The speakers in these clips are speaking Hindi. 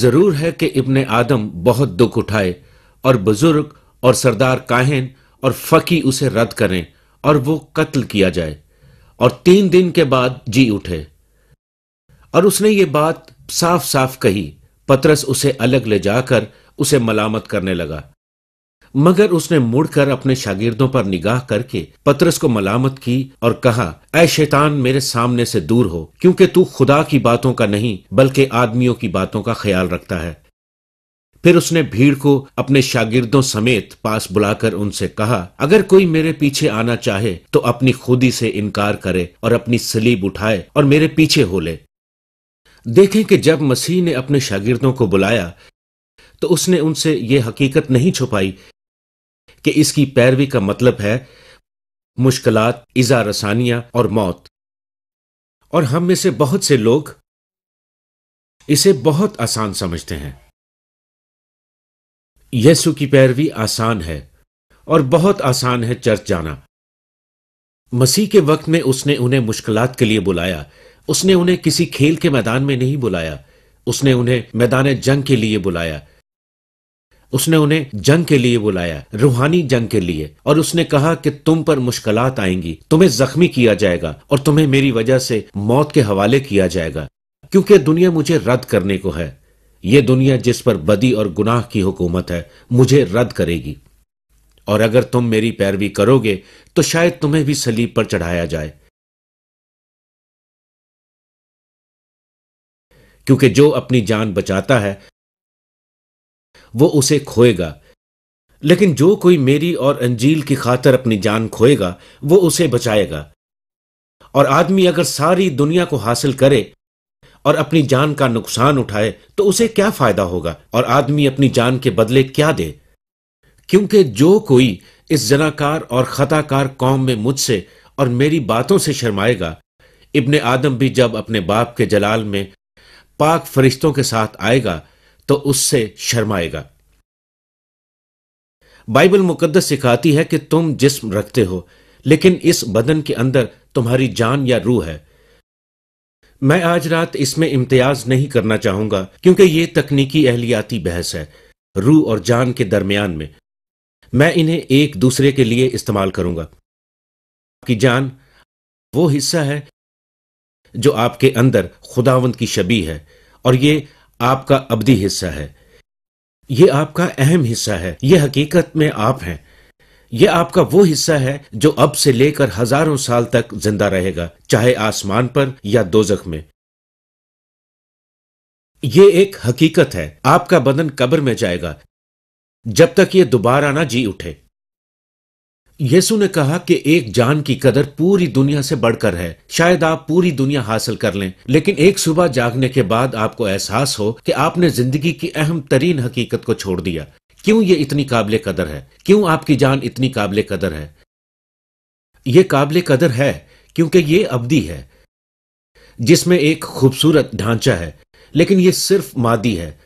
जरूर है कि इब्ने आदम बहुत दुख उठाए और बुजुर्ग और सरदार काहिन और फकी उसे रद्द करें और वो कत्ल किया जाए और तीन दिन के बाद जी उठे और उसने ये बात साफ साफ कही पतरस उसे अलग ले जाकर उसे मलामत करने लगा मगर उसने मुड़कर अपने शागिर्दों पर निगाह करके पतरस को मलामत की और कहा ऐ शैतान मेरे सामने से दूर हो क्योंकि तू खुदा की बातों का नहीं बल्कि आदमियों की बातों का ख्याल रखता है फिर उसने भीड़ को अपने शागिर्दों समेत पास बुलाकर उनसे कहा अगर कोई मेरे पीछे आना चाहे तो अपनी खुदी से इनकार करे और अपनी सलीब उठाए और मेरे पीछे हो ले देखें कि जब मसीह ने अपने शागिर्दों को बुलाया तो उसने उनसे ये हकीकत नहीं छुपाई कि इसकी पैरवी का मतलब है मुश्किलात इजा रसानियां और मौत और हम में से बहुत से लोग इसे बहुत आसान समझते हैं यीशु की पैरवी आसान है और बहुत आसान है चर्च जाना मसीह के वक्त में उसने उन्हें मुश्किलात के लिए बुलाया उसने उन्हें किसी खेल के मैदान में नहीं बुलाया उसने उन्हें मैदान जंग के लिए बुलाया उसने उन्हें जंग के लिए बुलाया रूहानी जंग के लिए और उसने कहा कि तुम पर मुश्किलात आएंगी तुम्हें जख्मी किया जाएगा और तुम्हें मेरी वजह से मौत के हवाले किया जाएगा क्योंकि दुनिया मुझे रद्द करने को है ये दुनिया जिस पर बदी और गुनाह की हुकूमत है मुझे रद्द करेगी और अगर तुम मेरी पैरवी करोगे तो शायद तुम्हें भी सलीब पर चढ़ाया जाए क्योंकि जो अपनी जान बचाता है वो उसे खोएगा लेकिन जो कोई मेरी और अंजील की खातर अपनी जान खोएगा वो उसे बचाएगा और आदमी अगर सारी दुनिया को हासिल करे और अपनी जान का नुकसान उठाए तो उसे क्या फायदा होगा और आदमी अपनी जान के बदले क्या दे क्योंकि जो कोई इस जनाकार और खताकार कौम में मुझसे और मेरी बातों से शर्माएगा इब्ने आदम भी जब अपने बाप के जलाल में पाक फरिश्तों के साथ आएगा तो उससे शर्माएगा बाइबल मुकद्दस सिखाती है कि तुम जिस्म रखते हो लेकिन इस बदन के अंदर तुम्हारी जान या रूह है मैं आज रात इसमें इम्तियाज नहीं करना चाहूंगा क्योंकि ये तकनीकी एहलियाती बहस है रूह और जान के दरमियान में मैं इन्हें एक दूसरे के लिए इस्तेमाल करूंगा आपकी जान वो हिस्सा है जो आपके अंदर खुदावंत की शबी है और ये आपका अबदी हिस्सा है ये आपका अहम हिस्सा है ये हकीकत में आप हैं ये आपका वो हिस्सा है जो अब से लेकर हजारों साल तक जिंदा रहेगा चाहे आसमान पर या दोजख में ये एक हकीकत है आपका बदन कब्र में जाएगा जब तक ये दोबारा ना जी उठे यीशु ने कहा कि एक जान की कदर पूरी दुनिया से बढ़कर है शायद आप पूरी दुनिया हासिल कर लें लेकिन एक सुबह जागने के बाद आपको एहसास हो कि आपने जिंदगी की अहम तरीन हकीकत को छोड़ दिया क्यों ये इतनी काबिल कदर है क्यों आपकी जान इतनी काबिल कदर है ये काबिल कदर है क्योंकि ये अवधि है जिसमें एक खूबसूरत ढांचा है लेकिन ये सिर्फ मादी है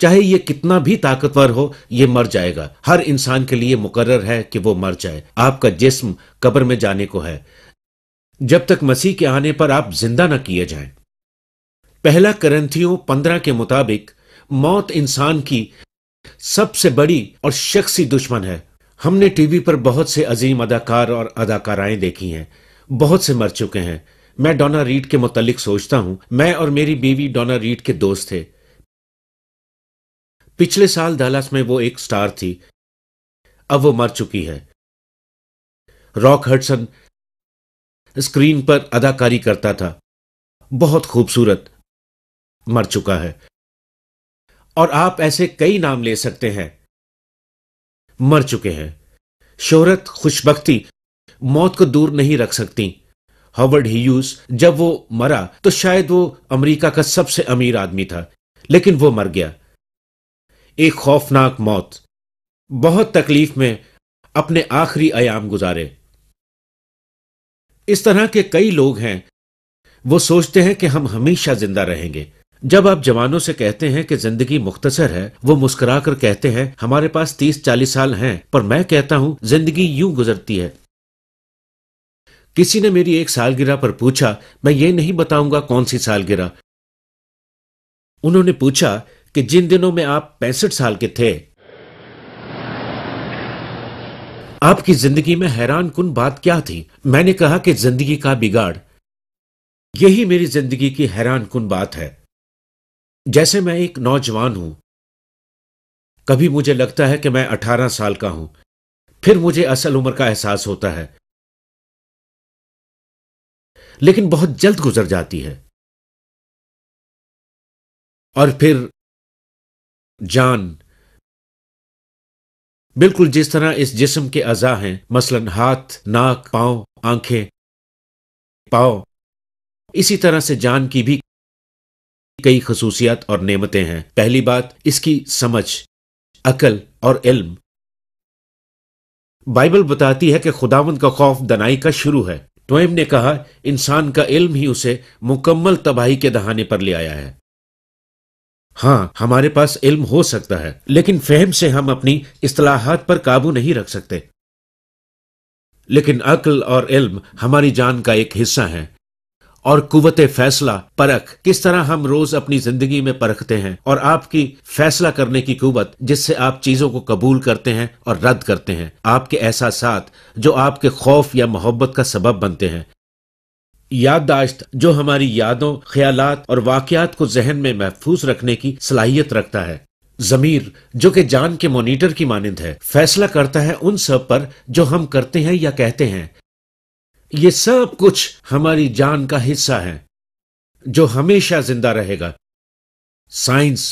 चाहे ये कितना भी ताकतवर हो ये मर जाएगा हर इंसान के लिए मुकर्र है कि वो मर जाए आपका जिस्म कब्र में जाने को है जब तक मसीह के आने पर आप जिंदा न किए जाएं। पहला करंथियों पंद्रह के मुताबिक मौत इंसान की सबसे बड़ी और शख्सी दुश्मन है हमने टीवी पर बहुत से अजीम अदाकार और अदाकाराएं देखी हैं बहुत से मर चुके हैं मैं डोना रीड के मुतालिक सोचता हूं मैं और मेरी बीवी डोना रीड के दोस्त थे पिछले साल डालास में वो एक स्टार थी अब वो मर चुकी है रॉक हर्टसन स्क्रीन पर अदाकारी करता था बहुत खूबसूरत मर चुका है और आप ऐसे कई नाम ले सकते हैं मर चुके हैं शोहरत खुशबख्ती मौत को दूर नहीं रख सकती हॉवर्ड ह्यूज जब वो मरा तो शायद वो अमेरिका का सबसे अमीर आदमी था लेकिन वो मर गया एक खौफनाक मौत बहुत तकलीफ में अपने आखिरी आयाम गुजारे इस तरह के कई लोग हैं वो सोचते हैं कि हम हमेशा जिंदा रहेंगे जब आप जवानों से कहते हैं कि जिंदगी मुख्तसर है वो मुस्कुरा कर कहते हैं हमारे पास तीस चालीस साल हैं पर मैं कहता हूं जिंदगी यूं गुजरती है किसी ने मेरी एक सालगिरह पर पूछा मैं ये नहीं बताऊंगा कौन सी सालगिरह उन्होंने पूछा कि जिन दिनों में आप पैंसठ साल के थे आपकी जिंदगी में हैरान कुन बात क्या थी मैंने कहा कि जिंदगी का बिगाड़ यही मेरी जिंदगी की हैरान कुन बात है जैसे मैं एक नौजवान हूं कभी मुझे लगता है कि मैं अठारह साल का हूं फिर मुझे असल उम्र का एहसास होता है लेकिन बहुत जल्द गुजर जाती है और फिर जान बिल्कुल जिस तरह इस जिस्म के अजा हैं मसलन हाथ नाक पांव आंखें पाओ इसी तरह से जान की भी कई खसूसियात और नेमतें हैं पहली बात इसकी समझ अकल और इल्म बाइबल बताती है कि खुदावंद का खौफ दनाई का शुरू है ट्वेम ने कहा इंसान का इल्म ही उसे मुकम्मल तबाही के दहाने पर ले आया है हाँ हमारे पास इल्म हो सकता है लेकिन फहम से हम अपनी असलाहत पर काबू नहीं रख सकते लेकिन अक्ल और इल्म हमारी जान का एक हिस्सा है और कुत फैसला परख किस तरह हम रोज अपनी जिंदगी में परखते हैं और आपकी फैसला करने की कुवत जिससे आप चीजों को कबूल करते हैं और रद्द करते हैं आपके एहसास जो आपके खौफ या मोहब्बत का सबब बनते हैं याददाश्त जो हमारी यादों ख्यालात और वाकयात को जहन में महफूज रखने की सलाहियत रखता है जमीर जो कि जान के मोनिटर की मानंद है फैसला करता है उन सब पर जो हम करते हैं या कहते हैं ये सब कुछ हमारी जान का हिस्सा है जो हमेशा जिंदा रहेगा साइंस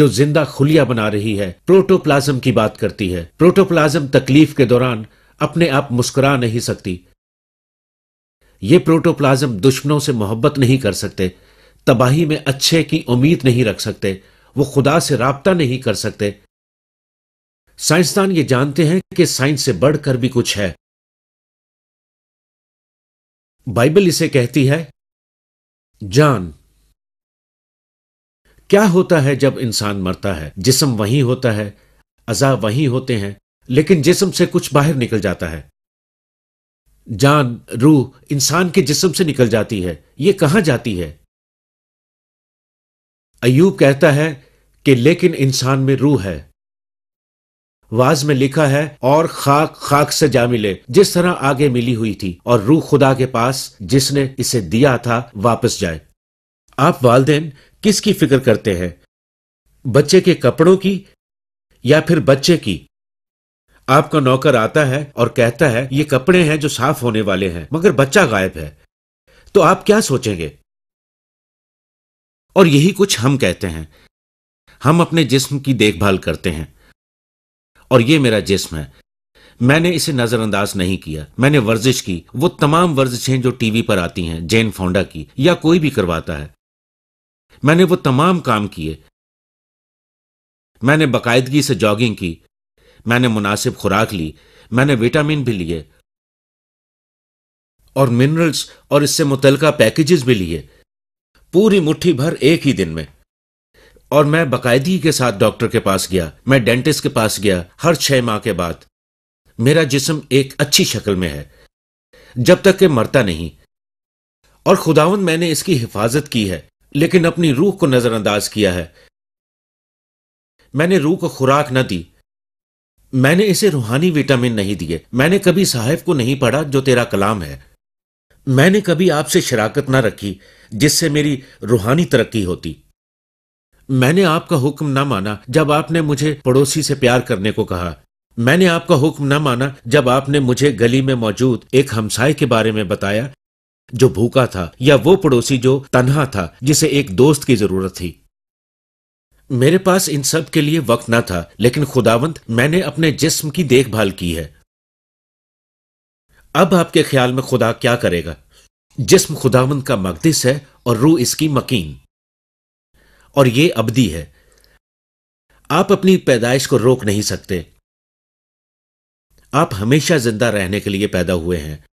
जो जिंदा खुलिया बना रही है प्रोटोप्लाज्म की बात करती है प्रोटोप्लाज्म तकलीफ के दौरान अपने आप मुस्कुरा नहीं सकती ये प्रोटोप्लाज्म दुश्मनों से मोहब्बत नहीं कर सकते तबाही में अच्छे की उम्मीद नहीं रख सकते वो खुदा से रबता नहीं कर सकते साइंसदान ये जानते हैं कि साइंस से बढ़कर भी कुछ है बाइबल इसे कहती है जान क्या होता है जब इंसान मरता है जिसम वहीं होता है अजा वहीं होते हैं लेकिन जिसम से कुछ बाहर निकल जाता है जान रूह इंसान के जिस्म से निकल जाती है ये कहां जाती है अयूब कहता है कि लेकिन इंसान में रूह है वाज में लिखा है और खाक खाक से जा मिले जिस तरह आगे मिली हुई थी और रूह खुदा के पास जिसने इसे दिया था वापस जाए आप वालदेन किसकी फिक्र करते हैं बच्चे के कपड़ों की या फिर बच्चे की आपका नौकर आता है और कहता है ये कपड़े हैं जो साफ होने वाले हैं मगर बच्चा गायब है तो आप क्या सोचेंगे और यही कुछ हम कहते हैं हम अपने जिस्म की देखभाल करते हैं और ये मेरा जिस्म है मैंने इसे नजरअंदाज नहीं किया मैंने वर्जिश की वो तमाम वर्जिशें जो टीवी पर आती हैं जैन फोंडा की या कोई भी करवाता है मैंने वो तमाम काम किए मैंने बाकायदगी से जॉगिंग की मैंने मुनासिब खुराक ली मैंने विटामिन भी लिए और मिनरल्स और इससे मुतलका पैकेजेस भी लिए पूरी मुट्ठी भर एक ही दिन में और मैं बाकायदगी के साथ डॉक्टर के पास गया मैं डेंटिस्ट के पास गया हर छह माह के बाद मेरा जिस्म एक अच्छी शक्ल में है जब तक के मरता नहीं और खुदावन मैंने इसकी हिफाजत की है लेकिन अपनी रूह को नजरअंदाज किया है मैंने रूह को खुराक न दी मैंने इसे रूहानी विटामिन नहीं दिए मैंने कभी साहेब को नहीं पढ़ा जो तेरा कलाम है मैंने कभी आपसे शराकत ना रखी जिससे मेरी रूहानी तरक्की होती मैंने आपका हुक्म ना माना जब आपने मुझे पड़ोसी से प्यार करने को कहा मैंने आपका हुक्म ना माना जब आपने मुझे गली में मौजूद एक हमसाय के बारे में बताया जो भूखा था या वो पड़ोसी जो तनहा था जिसे एक दोस्त की जरूरत थी मेरे पास इन सब के लिए वक्त ना था लेकिन खुदावंत मैंने अपने जिस्म की देखभाल की है अब आपके ख्याल में खुदा क्या करेगा जिस्म खुदावंत का मकदिस है और रूह इसकी मकीन और ये अबदी है आप अपनी पैदाइश को रोक नहीं सकते आप हमेशा जिंदा रहने के लिए पैदा हुए हैं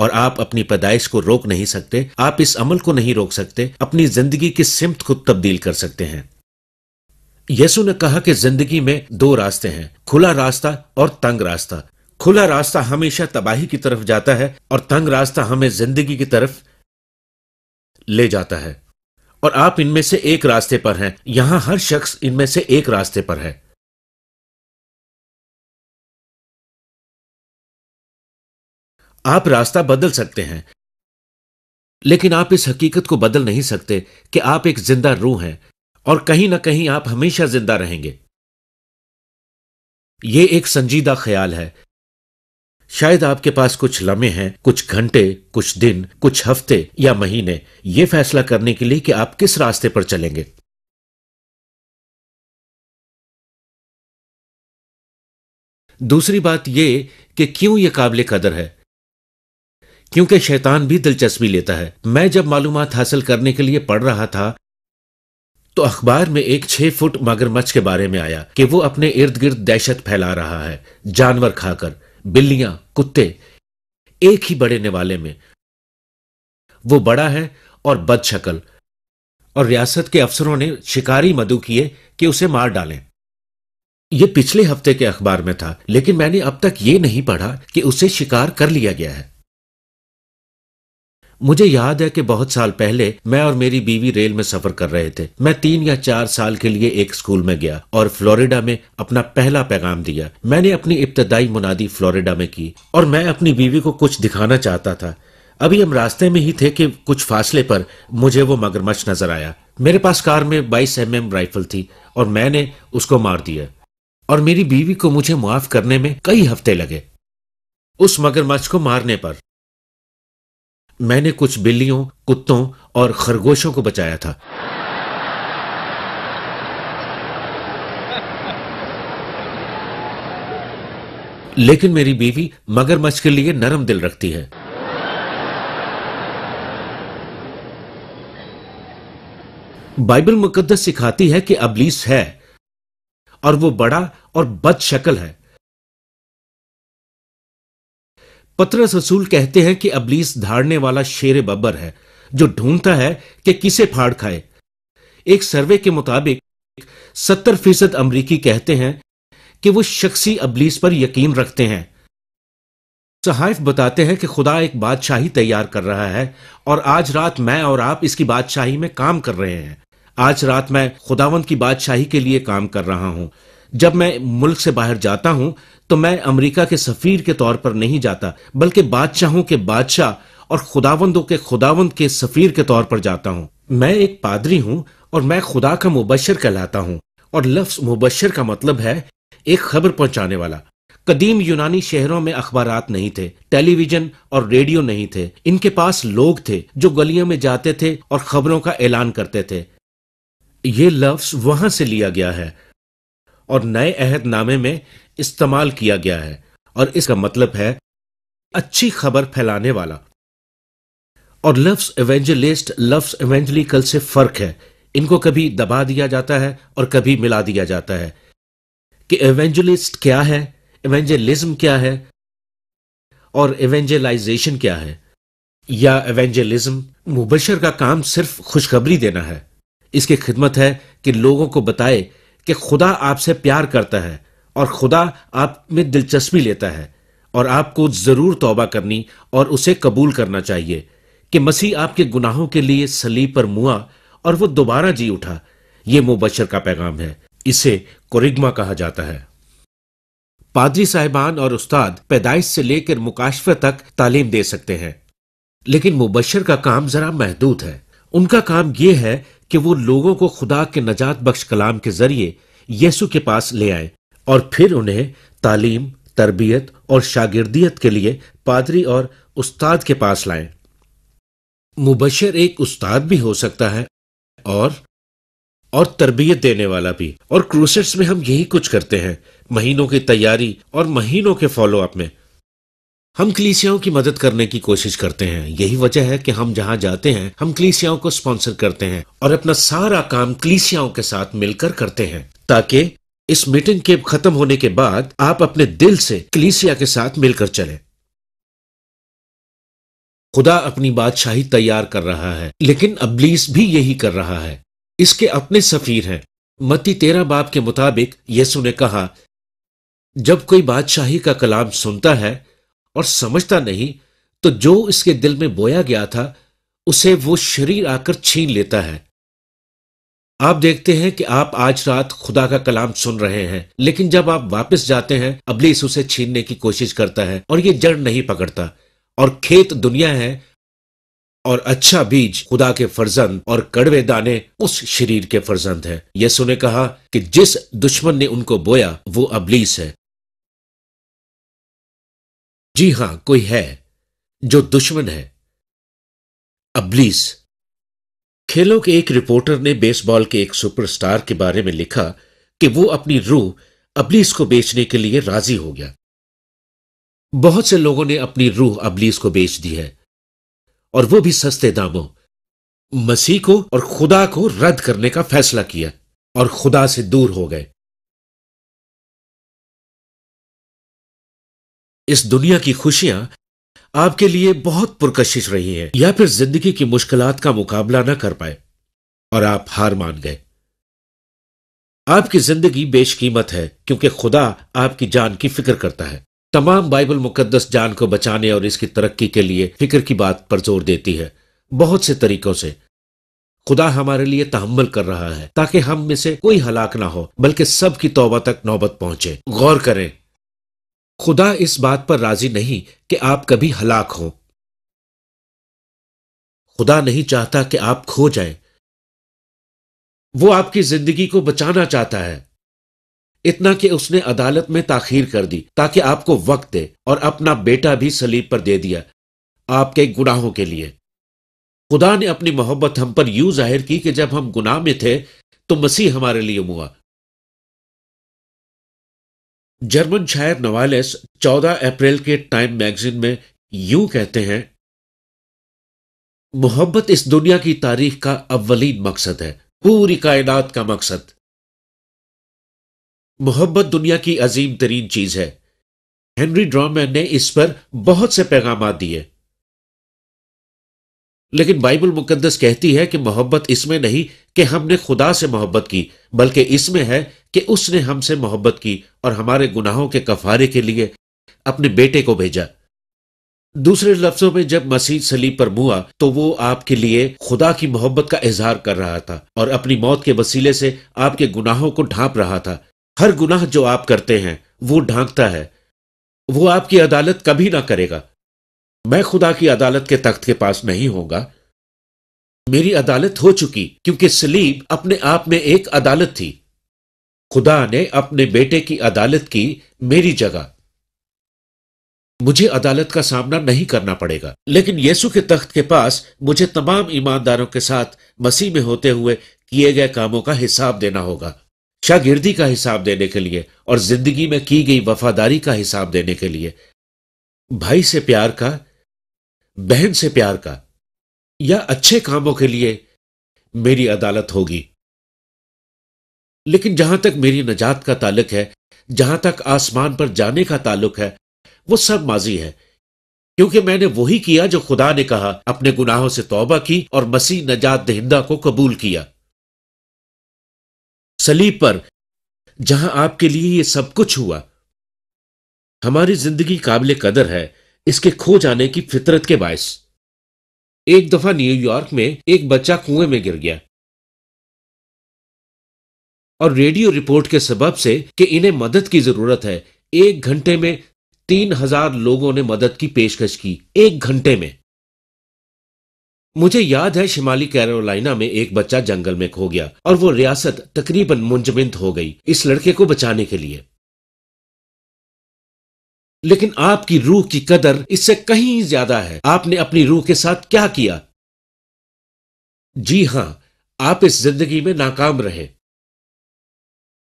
और आप अपनी पैदाइश को रोक नहीं सकते आप इस अमल को नहीं रोक सकते अपनी जिंदगी की सिमत को तब्दील कर सकते हैं यीशु ने कहा कि जिंदगी में दो रास्ते हैं खुला रास्ता और तंग रास्ता खुला रास्ता हमेशा तबाही की तरफ जाता है और तंग रास्ता हमें जिंदगी की तरफ ले जाता है और आप इनमें से एक रास्ते पर हैं यहां हर शख्स इनमें से एक रास्ते पर है आप रास्ता बदल सकते हैं लेकिन आप इस हकीकत को बदल नहीं सकते कि आप एक जिंदा रूह हैं और कहीं ना कहीं आप हमेशा जिंदा रहेंगे यह एक संजीदा ख्याल है शायद आपके पास कुछ लम्हे हैं कुछ घंटे कुछ दिन कुछ हफ्ते या महीने ये फैसला करने के लिए कि आप किस रास्ते पर चलेंगे दूसरी बात यह कि क्यों यह काबिल कदर है क्योंकि शैतान भी दिलचस्पी लेता है मैं जब मालूम हासिल करने के लिए पढ़ रहा था तो अखबार में एक छह फुट मगरमच्छ के बारे में आया कि वो अपने इर्द गिर्द दहशत फैला रहा है जानवर खाकर बिल्लियां कुत्ते एक ही बड़े निवाले में वो बड़ा है और बदशकल और रियासत के अफसरों ने शिकारी मधु किए कि उसे मार डालें यह पिछले हफ्ते के अखबार में था लेकिन मैंने अब तक यह नहीं पढ़ा कि उसे शिकार कर लिया गया है मुझे याद है कि बहुत साल पहले मैं और मेरी बीवी रेल में सफर कर रहे थे मैं तीन या चार साल के लिए एक स्कूल में गया और फ्लोरिडा में अपना पहला पैगाम दिया मैंने अपनी इब्तदाई मुनादी फ्लोरिडा में की और मैं अपनी बीवी को कुछ दिखाना चाहता था अभी हम रास्ते में ही थे कि कुछ फासले पर मुझे वो मगरमच्छ नजर आया मेरे पास कार में बाईस एम एम राइफल थी और मैंने उसको मार दिया और मेरी बीवी को मुझे माफ करने में कई हफ्ते लगे उस मगरमच्छ को मारने पर मैंने कुछ बिल्लियों कुत्तों और खरगोशों को बचाया था लेकिन मेरी बीवी मगरमच्छ के लिए नरम दिल रखती है बाइबल मुकद्दस सिखाती है कि अबलीस है और वो बड़ा और बदशकल है पत्रस रसूल कहते हैं कि अबलीस धाड़ने वाला शेर बब्बर है जो ढूंढता है कि किसे फाड़ खाए एक सर्वे के मुताबिक सत्तर फीसद अमरीकी कहते हैं कि वो शख्सी अबलीस पर यकीन रखते हैं सहाइफ बताते हैं कि खुदा एक बादशाही तैयार कर रहा है और आज रात मैं और आप इसकी बादशाही में काम कर रहे हैं आज रात मैं खुदावंत की बादशाही के लिए काम कर रहा हूं जब मैं मुल्क से बाहर जाता हूं तो मैं अमेरिका के सफीर के तौर पर नहीं जाता बल्कि बादशाहों के बादशाह और खुदावंदों के खुदावंद के सफीर के तौर पर जाता हूं मैं एक पादरी हूं और मैं खुदा का मुबशर कहलाता हूं और लफ्ज मुबशर का मतलब है एक खबर पहुंचाने वाला कदीम यूनानी शहरों में अखबार नहीं थे टेलीविजन और रेडियो नहीं थे इनके पास लोग थे जो गलियों में जाते थे और खबरों का ऐलान करते थे ये लफ्ज वहां से लिया गया है और नए अहदनामे में इस्तेमाल किया गया है और इसका मतलब है अच्छी खबर फैलाने वाला और लफ्स एवेंजलिस्ट लफ्स एवेंजलिकल से फर्क है इनको कभी दबा दिया जाता है और कभी मिला दिया जाता है कि एवेंजलिस्ट क्या है एवेंजलिज्म क्या है और एवेंजलाइजेशन क्या है या एवेंजलिज्म मुबशर का काम सिर्फ खुशखबरी देना है इसकी खिदमत है कि लोगों को बताए कि खुदा आपसे प्यार करता है और खुदा आप में दिलचस्पी लेता है और आपको जरूर तौबा करनी और उसे कबूल करना चाहिए कि मसीह आपके गुनाहों के लिए सलीब पर मुआ और वो दोबारा जी उठा ये मुबशर का पैगाम है इसे कोरिग्मा कहा जाता है पादरी साहिबान और उस्ताद पैदाइश से लेकर मुकाशफे तक तालीम दे सकते हैं लेकिन मुबशर का काम जरा महदूद है उनका काम यह है कि वो लोगों को खुदा के नजात बख्श कलाम के जरिए यीशु के पास ले आए और फिर उन्हें तालीम तरबियत और शागिर्दियत के लिए पादरी और उस्ताद के पास लाए मुबशर एक उस्ताद भी हो सकता है और और तरबियत देने वाला भी और क्रूसेट्स में हम यही कुछ करते हैं महीनों की तैयारी और महीनों के फॉलोअप में हम क्लीसियाओं की मदद करने की कोशिश करते हैं यही वजह है कि हम जहां जाते हैं हम क्लीसियाओं को स्पॉन्सर करते हैं और अपना सारा काम क्लीसियाओं के साथ मिलकर करते हैं ताकि इस मीटिंग के खत्म होने के बाद आप अपने दिल से क्लीसिया के साथ मिलकर चले खुदा अपनी बादशाही तैयार कर रहा है लेकिन अब्लीस भी यही कर रहा है इसके अपने सफीर हैं मती तेरा बाप के मुताबिक यसु ने कहा जब कोई बादशाही का कलाम सुनता है और समझता नहीं तो जो इसके दिल में बोया गया था उसे वो शरीर आकर छीन लेता है आप देखते हैं कि आप आज रात खुदा का कलाम सुन रहे हैं लेकिन जब आप वापस जाते हैं अबलीस उसे छीनने की कोशिश करता है और ये जड़ नहीं पकड़ता और खेत दुनिया है और अच्छा बीज खुदा के फर्जंद और कड़वे दाने उस शरीर के फर्जंद है यसु ने कहा कि जिस दुश्मन ने उनको बोया वो अबलीस है जी हां कोई है जो दुश्मन है अब्लीस खेलों के एक रिपोर्टर ने बेसबॉल के एक सुपरस्टार के बारे में लिखा कि वो अपनी रूह अब्लीस को बेचने के लिए राजी हो गया बहुत से लोगों ने अपनी रूह अब्लीस को बेच दी है और वो भी सस्ते दामों मसीह को और खुदा को रद्द करने का फैसला किया और खुदा से दूर हो गए इस दुनिया की खुशियां आपके लिए बहुत पुरकशिश रही हैं या फिर जिंदगी की मुश्किलात का मुकाबला ना कर पाए और आप हार मान गए आपकी जिंदगी बेशकीमत है क्योंकि खुदा आपकी जान की फिक्र करता है तमाम बाइबल मुकद्दस जान को बचाने और इसकी तरक्की के लिए फिक्र की बात पर जोर देती है बहुत से तरीकों से खुदा हमारे लिए तहमल कर रहा है ताकि हम में से कोई हलाक ना हो बल्कि सबकी तोबा तक नौबत पहुंचे गौर करें खुदा इस बात पर राजी नहीं कि आप कभी हलाक हो खुदा नहीं चाहता कि आप खो जाएं। वो आपकी जिंदगी को बचाना चाहता है इतना कि उसने अदालत में ताखीर कर दी ताकि आपको वक्त दे और अपना बेटा भी सलीब पर दे दिया आपके गुनाहों के लिए खुदा ने अपनी मोहब्बत हम पर यूं जाहिर की कि जब हम गुनाह में थे तो मसीह हमारे लिए मुआ जर्मन शायर नवालेस 14 अप्रैल के टाइम मैगजीन में यूं कहते हैं मोहब्बत इस दुनिया की तारीख का अव्वलीन मकसद है पूरी कायनात का मकसद मोहब्बत दुनिया की अजीम तरीन चीज है हेनरी ड्रॉमैन ने इस पर बहुत से पैगाम दिए लेकिन बाइबल मुकदस कहती है कि मोहब्बत इसमें नहीं कि हमने खुदा से मोहब्बत की बल्कि इसमें है कि उसने हमसे मोहब्बत की और हमारे गुनाहों के कफारे के लिए अपने बेटे को भेजा दूसरे लफ्जों में जब मसीह सलीब पर मुआ तो वो आपके लिए खुदा की मोहब्बत का इजहार कर रहा था और अपनी मौत के वसीले से आपके गुनाहों को ढांप रहा था हर गुनाह जो आप करते हैं वो ढांकता है वो आपकी अदालत कभी ना करेगा मैं खुदा की अदालत के तख्त के पास नहीं होगा मेरी अदालत हो चुकी क्योंकि सलीब अपने आप में एक अदालत थी खुदा ने अपने बेटे की अदालत की मेरी जगह मुझे अदालत का सामना नहीं करना पड़ेगा लेकिन यीशु के तख्त के पास मुझे तमाम ईमानदारों के साथ मसीह में होते हुए किए गए कामों का हिसाब देना होगा शागिर्दी का हिसाब देने के लिए और जिंदगी में की गई वफादारी का हिसाब देने के लिए भाई से प्यार का बहन से प्यार का या अच्छे कामों के लिए मेरी अदालत होगी लेकिन जहां तक मेरी नजात का ताल्लुक है जहां तक आसमान पर जाने का ताल्लुक है वो सब माजी है क्योंकि मैंने वही किया जो खुदा ने कहा अपने गुनाहों से तौबा की और मसीह नजात दहिंदा को कबूल किया सलीब पर जहां आपके लिए ये सब कुछ हुआ हमारी जिंदगी काबिल कदर है इसके खो जाने की फितरत के बायस एक दफा न्यूयॉर्क में एक बच्चा कुएं में गिर गया और रेडियो रिपोर्ट के सबब से कि इन्हें मदद की जरूरत है एक घंटे में तीन हजार लोगों ने मदद की पेशकश की एक घंटे में मुझे याद है शिमाली कैरोलिना में एक बच्चा जंगल में खो गया और वो रियासत तकरीबन मुंजमिंद हो गई इस लड़के को बचाने के लिए लेकिन आपकी रूह की कदर इससे कहीं ज्यादा है आपने अपनी रूह के साथ क्या किया जी हां आप इस जिंदगी में नाकाम रहे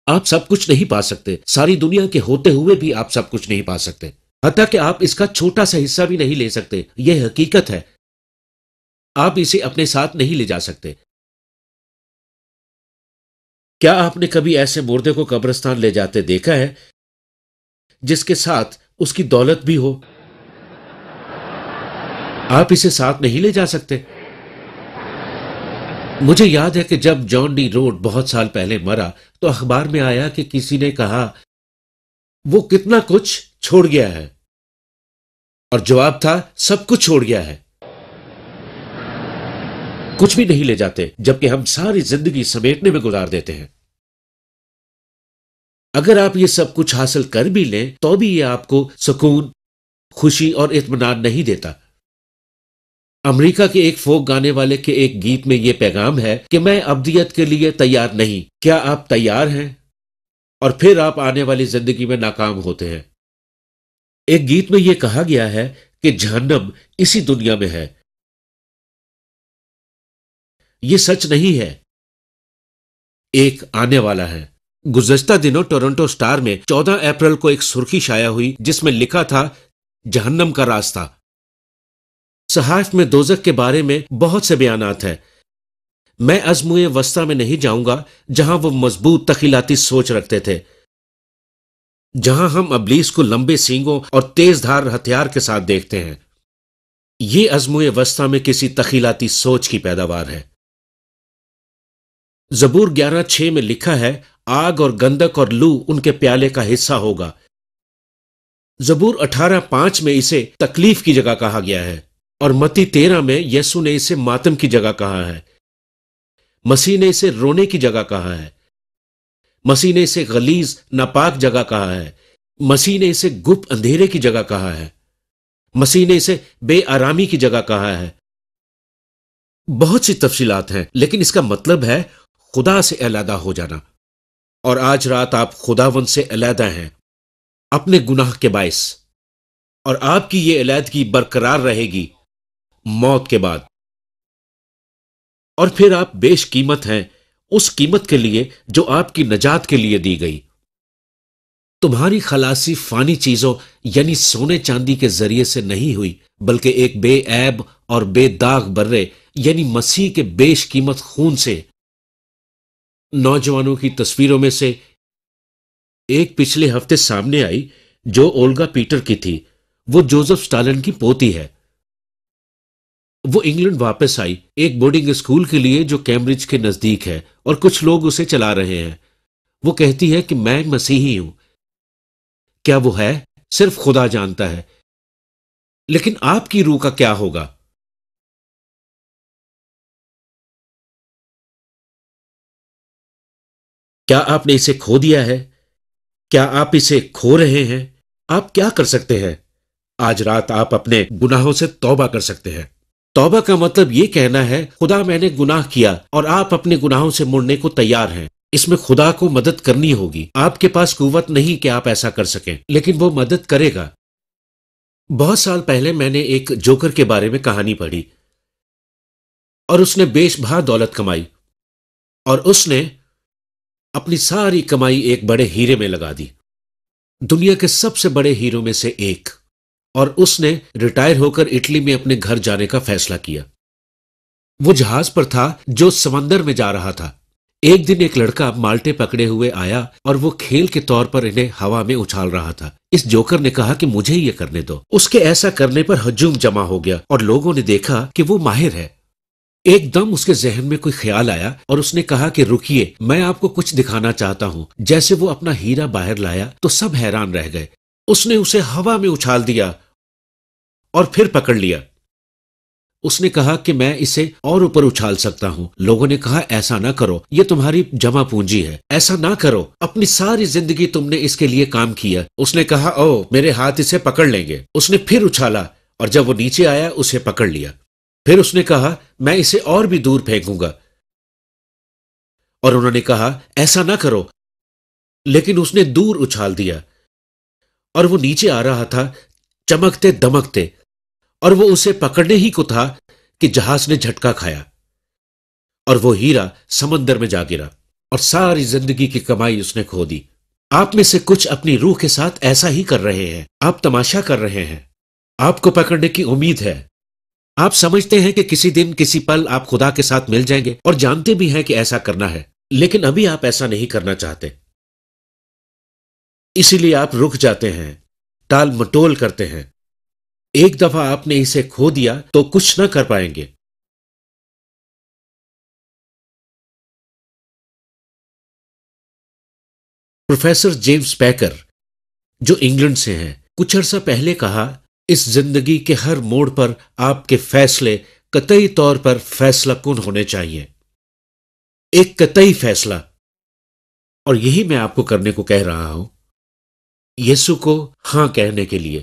आप सब कुछ नहीं पा सकते सारी दुनिया के होते हुए भी आप सब कुछ नहीं पा सकते हत्या कि आप इसका छोटा सा हिस्सा भी नहीं ले सकते यह हकीकत है आप इसे अपने साथ नहीं ले जा सकते क्या आपने कभी ऐसे मुर्दे को कब्रस्तान ले जाते देखा है जिसके साथ उसकी दौलत भी हो आप इसे साथ नहीं ले जा सकते मुझे याद है कि जब जॉन डी रोड बहुत साल पहले मरा तो अखबार में आया कि किसी ने कहा वो कितना कुछ छोड़ गया है और जवाब था सब कुछ छोड़ गया है कुछ भी नहीं ले जाते जबकि हम सारी जिंदगी समेटने में गुजार देते हैं अगर आप ये सब कुछ हासिल कर भी लें तो भी यह आपको सुकून खुशी और इतमान नहीं देता अमेरिका के एक फोक गाने वाले के एक गीत में यह पैगाम है कि मैं अब्दियत के लिए तैयार नहीं क्या आप तैयार हैं और फिर आप आने वाली जिंदगी में नाकाम होते हैं एक गीत में यह कहा गया है कि जहन्नम इसी दुनिया में है यह सच नहीं है एक आने वाला है गुजश्ता दिनों टोरंटो स्टार में 14 अप्रैल को एक सुर्खी शाया हुई जिसमें लिखा था जहन्नम का रास्ता सहाफ में दोजक के बारे में बहुत से बयान हैं मैं अजमुए वस्ता में नहीं जाऊंगा जहां वो मजबूत तखीलाती सोच रखते थे जहां हम अबलीस को लंबे सींगों और तेज धार हथियार के साथ देखते हैं ये अजमुए वस्ता में किसी तखीलाती सोच की पैदावार है जबूर ग्यारह छह में लिखा है आग और गंधक और लू उनके प्याले का हिस्सा होगा जबूर अठारह पांच में इसे तकलीफ की जगह कहा गया है और मती तेरह में यसु ने इसे मातम की जगह कहा है मसीह ने इसे रोने की जगह कहा है मसीह ने इसे गलीज नापाक जगह कहा है मसीह ने इसे गुप्त अंधेरे की जगह कहा है मसीह ने इसे बेआरामी की जगह कहा है बहुत सी तफसीलात हैं लेकिन इसका मतलब है खुदा से अलादा हो जाना और आज रात आप खुदावन से अलहदा हैं अपने गुनाह के बायस और आपकी ये अलहदगी बरकरार रहेगी मौत के बाद और फिर आप बेश कीमत हैं उस कीमत के लिए जो आपकी नजात के लिए दी गई तुम्हारी खलासी फानी चीजों यानी सोने चांदी के जरिए से नहीं हुई बल्कि एक बेऐब और बेदाग बर्रे यानी मसीह के बेश कीमत खून से नौजवानों की तस्वीरों में से एक पिछले हफ्ते सामने आई जो ओल्गा पीटर की थी वो जोसेफ स्टालिन की पोती है वो इंग्लैंड वापस आई एक बोर्डिंग स्कूल के लिए जो कैम्ब्रिज के नजदीक है और कुछ लोग उसे चला रहे हैं वो कहती है कि मैं मसीही हूं क्या वो है सिर्फ खुदा जानता है लेकिन आपकी रूह का क्या होगा क्या आपने इसे खो दिया है क्या आप इसे खो रहे हैं आप क्या कर सकते हैं आज रात आप अपने गुनाहों से तौबा कर सकते हैं तौबा का मतलब ये कहना है खुदा मैंने गुनाह किया और आप अपने गुनाहों से मुड़ने को तैयार हैं इसमें खुदा को मदद करनी होगी आपके पास कुवत नहीं कि आप ऐसा कर सकें लेकिन वो मदद करेगा बहुत साल पहले मैंने एक जोकर के बारे में कहानी पढ़ी और उसने बेशभा दौलत कमाई और उसने अपनी सारी कमाई एक बड़े हीरे में लगा दी दुनिया के सबसे बड़े हीरो में से एक और उसने रिटायर होकर इटली में अपने घर जाने का फैसला किया वो जहाज पर था जो समंदर में जा रहा था एक दिन एक लड़का माल्टे पकड़े हुए आया और वो खेल के तौर पर इन्हें हवा में उछाल रहा था इस जोकर ने कहा कि मुझे ये करने दो उसके ऐसा करने पर हजूम जमा हो गया और लोगों ने देखा कि वो माहिर है एकदम उसके जहन में कोई ख्याल आया और उसने कहा कि रुकिए मैं आपको कुछ दिखाना चाहता हूँ जैसे वो अपना हीरा बाहर लाया तो सब हैरान रह गए उसने उसे हवा में उछाल दिया और फिर पकड़ लिया उसने कहा कि मैं इसे और ऊपर उछाल सकता हूँ लोगों ने कहा ऐसा ना करो ये तुम्हारी जमा पूंजी है ऐसा ना करो अपनी सारी जिंदगी तुमने इसके लिए काम किया उसने कहा ओ मेरे हाथ इसे पकड़ लेंगे उसने फिर उछाला और जब वो नीचे आया उसे पकड़ लिया फिर उसने कहा मैं इसे और भी दूर फेंकूंगा और उन्होंने कहा ऐसा ना करो लेकिन उसने दूर उछाल दिया और वो नीचे आ रहा था चमकते दमकते और वो उसे पकड़ने ही को था कि जहाज ने झटका खाया और वो हीरा समंदर में जा गिरा और सारी जिंदगी की कमाई उसने खो दी आप में से कुछ अपनी रूह के साथ ऐसा ही कर रहे हैं आप तमाशा कर रहे हैं आपको पकड़ने की उम्मीद है आप समझते हैं कि किसी दिन किसी पल आप खुदा के साथ मिल जाएंगे और जानते भी हैं कि ऐसा करना है लेकिन अभी आप ऐसा नहीं करना चाहते इसीलिए आप रुक जाते हैं टाल मटोल करते हैं एक दफा आपने इसे खो दिया तो कुछ ना कर पाएंगे प्रोफेसर जेम्स पैकर जो इंग्लैंड से हैं कुछ अर्सा पहले कहा इस जिंदगी के हर मोड़ पर आपके फैसले कतई तौर पर फैसला कौन होने चाहिए एक कतई फैसला और यही मैं आपको करने को कह रहा हूं यीशु को हां कहने के लिए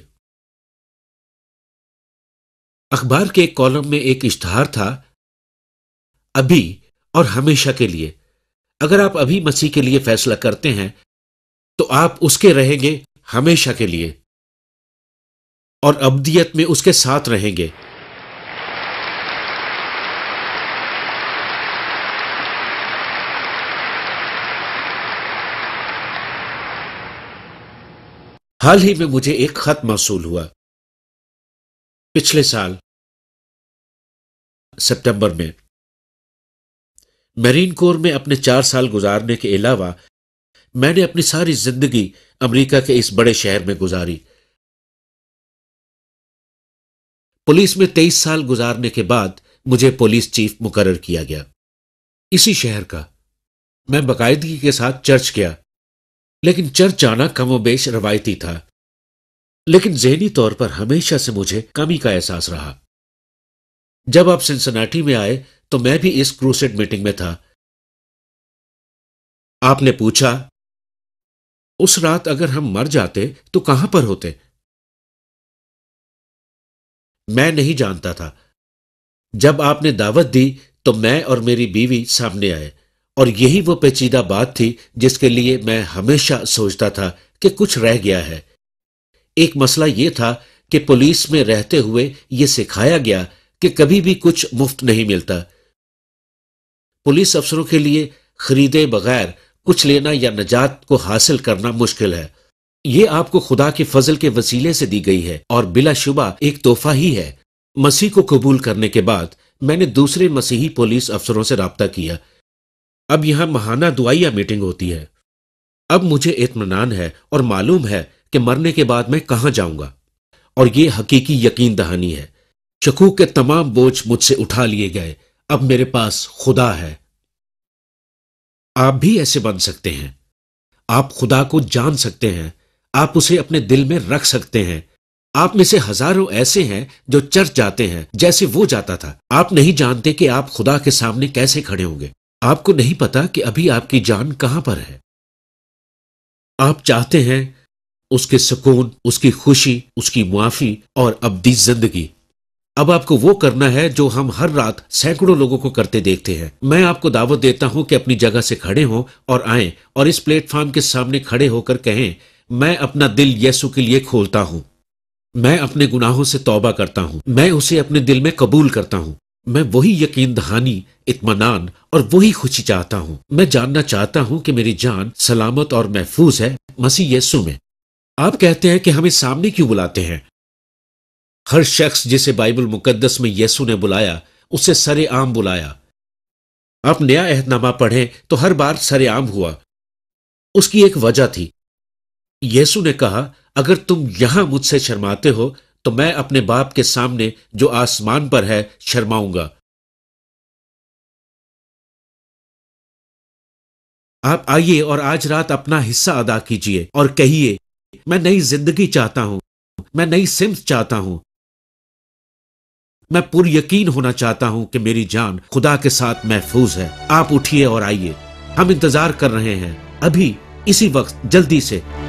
अखबार के एक कॉलम में एक इश्तहार था अभी और हमेशा के लिए अगर आप अभी मसीह के लिए फैसला करते हैं तो आप उसके रहेंगे हमेशा के लिए और अब्दियत में उसके साथ रहेंगे हाल ही में मुझे एक खत मौसूल हुआ पिछले साल सितंबर में मरीन कोर में अपने चार साल गुजारने के अलावा मैंने अपनी सारी जिंदगी अमेरिका के इस बड़े शहर में गुजारी पुलिस में तेईस साल गुजारने के बाद मुझे पुलिस चीफ मुकर किया गया इसी शहर का मैं बाकायदगी के साथ चर्च गया लेकिन चर्च जाना कमोबेश रवायती था लेकिन जहनी तौर पर हमेशा से मुझे कमी का एहसास रहा जब आप सिंसनाटी में आए तो मैं भी इस क्रूसेड मीटिंग में था आपने पूछा उस रात अगर हम मर जाते तो कहां पर होते मैं नहीं जानता था जब आपने दावत दी तो मैं और मेरी बीवी सामने आए और यही वो पेचीदा बात थी जिसके लिए मैं हमेशा सोचता था कि कुछ रह गया है एक मसला यह था कि पुलिस में रहते हुए यह सिखाया गया कि कभी भी कुछ मुफ्त नहीं मिलता पुलिस अफसरों के लिए खरीदे बगैर कुछ लेना या नजात को हासिल करना मुश्किल है ये आपको खुदा के फजल के वसीले से दी गई है और बिलाशुबा एक तोहफा ही है मसीह को कबूल करने के बाद मैंने दूसरे मसीही पुलिस अफसरों से रबता किया अब यहां महाना दुआइया मीटिंग होती है अब मुझे इतमान है और मालूम है कि मरने के बाद मैं कहां जाऊंगा और ये हकीकी यकीन दहानी है शकूक के तमाम बोझ मुझसे उठा लिए गए अब मेरे पास खुदा है आप भी ऐसे बन सकते हैं आप खुदा को जान सकते हैं आप उसे अपने दिल में रख सकते हैं आप में से हजारों ऐसे हैं जो चर्च जाते हैं जैसे वो जाता था आप नहीं जानते कि आप खुदा के सामने कैसे खड़े होंगे आपको नहीं पता कि अभी आपकी जान कहां पर है आप चाहते हैं उसके सुकून उसकी खुशी उसकी मुआफी और अबदी जिंदगी अब आपको वो करना है जो हम हर रात सैकड़ों लोगों को करते देखते हैं मैं आपको दावत देता हूं कि अपनी जगह से खड़े हों और आए और इस प्लेटफॉर्म के सामने खड़े होकर कहें मैं अपना दिल यीशु के लिए खोलता हूं मैं अपने गुनाहों से तौबा करता हूं मैं उसे अपने दिल में कबूल करता हूं मैं वही यकीन दहानी इतमान और वही खुशी चाहता हूं मैं जानना चाहता हूं कि मेरी जान सलामत और महफूज है मसी यीशु में आप कहते हैं कि हमें सामने क्यों बुलाते हैं हर शख्स जिसे बाइबल मुकद्दस में यीशु ने बुलाया उसे सरेआम बुलाया आप नया अहदनामा पढ़ें तो हर बार सरेआम हुआ उसकी एक वजह थी यीशु ने कहा अगर तुम यहां मुझसे शर्माते हो तो मैं अपने बाप के सामने जो आसमान पर है शर्माऊंगा आप आइए और आज रात अपना हिस्सा अदा कीजिए और कहिए मैं नई जिंदगी चाहता हूं मैं नई सिम्स चाहता हूं मैं पूरी यकीन होना चाहता हूं कि मेरी जान खुदा के साथ महफूज है आप उठिए और आइए हम इंतजार कर रहे हैं अभी इसी वक्त जल्दी से